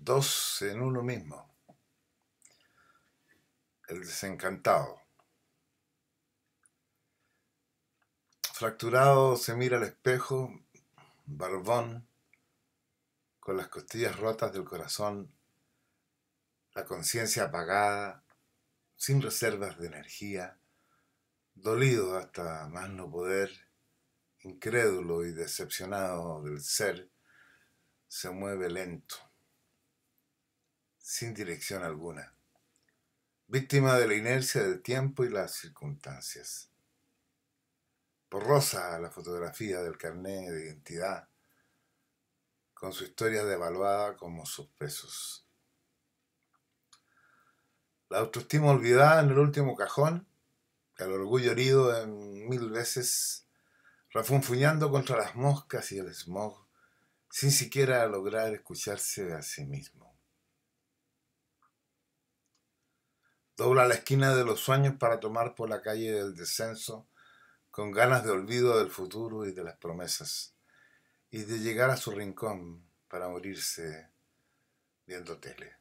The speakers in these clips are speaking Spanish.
dos en uno mismo. El desencantado. Fracturado se mira al espejo, barbón, con las costillas rotas del corazón, la conciencia apagada, sin reservas de energía, dolido hasta más no poder, incrédulo y decepcionado del ser, se mueve lento sin dirección alguna, víctima de la inercia del tiempo y las circunstancias. Porrosa la fotografía del carnet de identidad, con su historia devaluada como sus pesos. La autoestima olvidada en el último cajón, el orgullo herido en mil veces, refunfuñando contra las moscas y el smog, sin siquiera lograr escucharse a sí mismo. Dobla la esquina de los sueños para tomar por la calle del descenso, con ganas de olvido del futuro y de las promesas, y de llegar a su rincón para morirse viendo tele.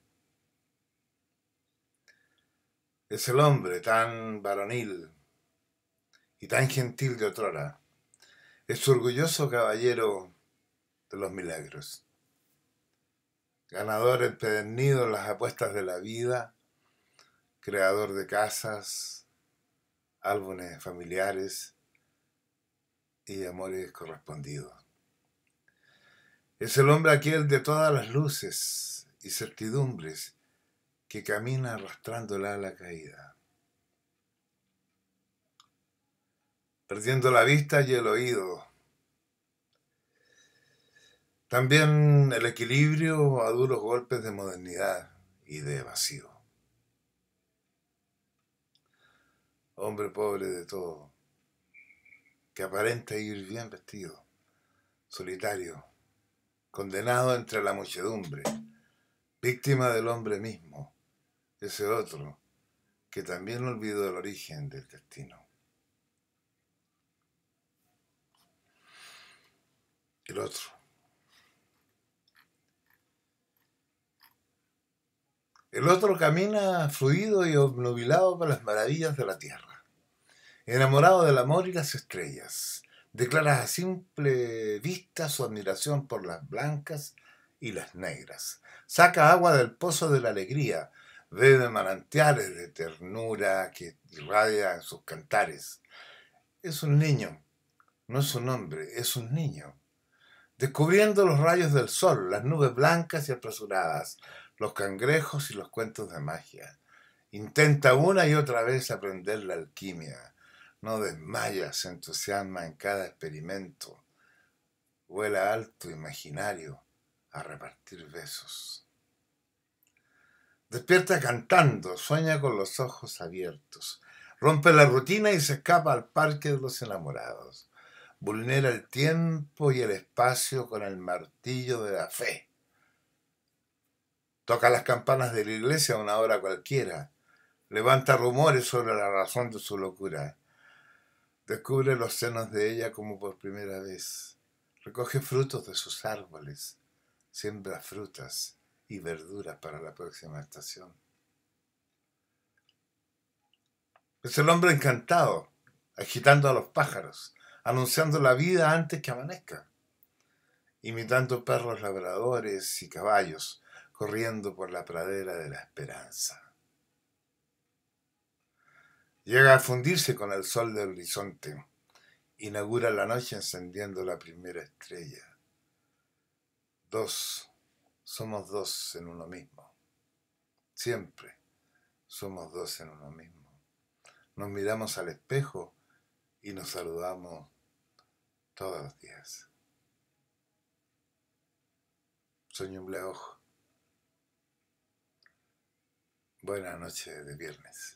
Es el hombre tan varonil y tan gentil de otrora. Es orgulloso caballero de los milagros. Ganador empedernido en las apuestas de la vida, creador de casas, álbumes familiares y amores correspondidos. Es el hombre aquel de todas las luces y certidumbres que camina arrastrándola a la caída. Perdiendo la vista y el oído. También el equilibrio a duros golpes de modernidad y de vacío. hombre pobre de todo, que aparenta ir bien vestido, solitario, condenado entre la muchedumbre, víctima del hombre mismo, ese otro que también olvidó el origen del destino. El otro, El otro camina fluido y obnubilado por las maravillas de la tierra, enamorado del amor y las estrellas. Declara a simple vista su admiración por las blancas y las negras. Saca agua del pozo de la alegría, bebe manantiales de ternura que irradia en sus cantares. Es un niño, no es un hombre, es un niño. Descubriendo los rayos del sol, las nubes blancas y apresuradas, los cangrejos y los cuentos de magia. Intenta una y otra vez aprender la alquimia. No desmaya, se entusiasma en cada experimento. Vuela alto, imaginario, a repartir besos. Despierta cantando, sueña con los ojos abiertos. Rompe la rutina y se escapa al parque de los enamorados. Vulnera el tiempo y el espacio con el martillo de la fe Toca las campanas de la iglesia a una hora cualquiera. Levanta rumores sobre la razón de su locura. Descubre los senos de ella como por primera vez. Recoge frutos de sus árboles. Siembra frutas y verduras para la próxima estación. Es el hombre encantado, agitando a los pájaros, anunciando la vida antes que amanezca, imitando perros labradores y caballos, corriendo por la pradera de la esperanza. Llega a fundirse con el sol del horizonte, inaugura la noche encendiendo la primera estrella. Dos, somos dos en uno mismo. Siempre somos dos en uno mismo. Nos miramos al espejo y nos saludamos todos los días. Soy un bleojo. Buena noche de viernes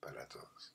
para todos.